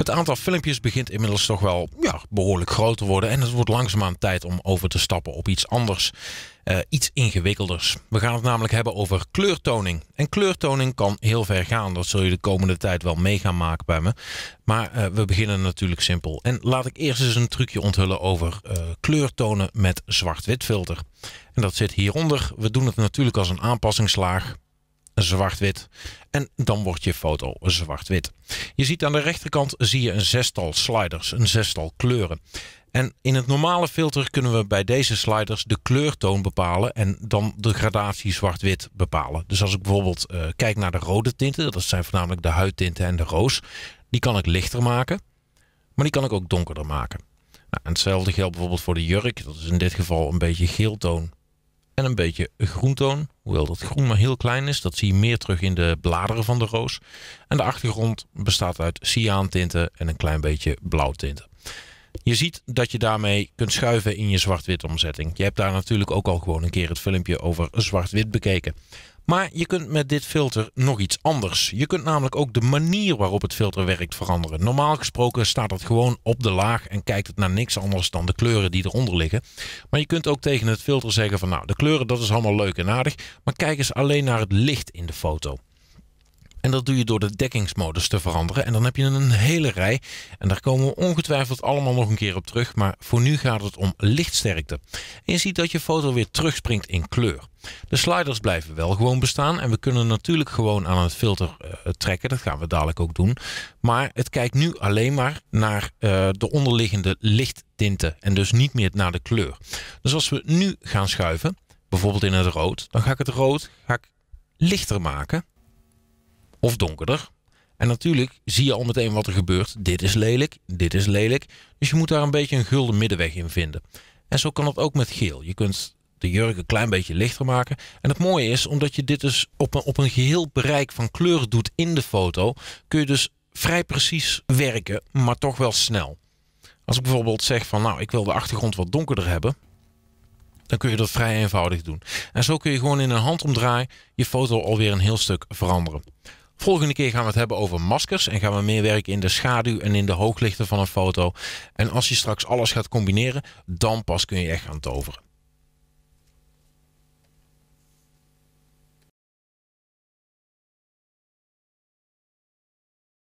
Het aantal filmpjes begint inmiddels toch wel ja, behoorlijk groot te worden. En het wordt langzaamaan tijd om over te stappen op iets anders. Eh, iets ingewikkelders. We gaan het namelijk hebben over kleurtoning. En kleurtoning kan heel ver gaan. Dat zul je de komende tijd wel mee gaan maken bij me. Maar eh, we beginnen natuurlijk simpel. En laat ik eerst eens een trucje onthullen over eh, kleurtonen met zwart-wit filter. En dat zit hieronder. We doen het natuurlijk als een aanpassingslaag zwart-wit. En dan wordt je foto zwart-wit. Je ziet aan de rechterkant zie je een zestal sliders, een zestal kleuren. En in het normale filter kunnen we bij deze sliders de kleurtoon bepalen en dan de gradatie zwart-wit bepalen. Dus als ik bijvoorbeeld eh, kijk naar de rode tinten, dat zijn voornamelijk de huidtinten en de roos, die kan ik lichter maken, maar die kan ik ook donkerder maken. Nou, hetzelfde geldt bijvoorbeeld voor de jurk, dat is in dit geval een beetje geeltoon en een beetje groentoon. Hoewel dat groen maar heel klein is, dat zie je meer terug in de bladeren van de roos. En de achtergrond bestaat uit cyaantinten en een klein beetje blauwtinten. Je ziet dat je daarmee kunt schuiven in je zwart-wit omzetting. Je hebt daar natuurlijk ook al gewoon een keer het filmpje over zwart-wit bekeken. Maar je kunt met dit filter nog iets anders. Je kunt namelijk ook de manier waarop het filter werkt veranderen. Normaal gesproken staat het gewoon op de laag en kijkt het naar niks anders dan de kleuren die eronder liggen. Maar je kunt ook tegen het filter zeggen van nou, de kleuren dat is allemaal leuk en aardig, maar kijk eens alleen naar het licht in de foto. En dat doe je door de dekkingsmodus te veranderen. En dan heb je een hele rij. En daar komen we ongetwijfeld allemaal nog een keer op terug. Maar voor nu gaat het om lichtsterkte. En je ziet dat je foto weer terugspringt in kleur. De sliders blijven wel gewoon bestaan. En we kunnen natuurlijk gewoon aan het filter eh, trekken. Dat gaan we dadelijk ook doen. Maar het kijkt nu alleen maar naar eh, de onderliggende lichttinten. En dus niet meer naar de kleur. Dus als we nu gaan schuiven, bijvoorbeeld in het rood. Dan ga ik het rood ga ik lichter maken of donkerder. En natuurlijk zie je al meteen wat er gebeurt. Dit is lelijk, dit is lelijk. Dus je moet daar een beetje een gulden middenweg in vinden. En zo kan dat ook met geel. Je kunt de jurk een klein beetje lichter maken. En het mooie is, omdat je dit dus op een, op een geheel bereik van kleuren doet in de foto, kun je dus vrij precies werken, maar toch wel snel. Als ik bijvoorbeeld zeg van nou, ik wil de achtergrond wat donkerder hebben, dan kun je dat vrij eenvoudig doen. En zo kun je gewoon in een handomdraai je foto alweer een heel stuk veranderen. Volgende keer gaan we het hebben over maskers en gaan we meer werken in de schaduw en in de hooglichten van een foto. En als je straks alles gaat combineren, dan pas kun je echt gaan toveren.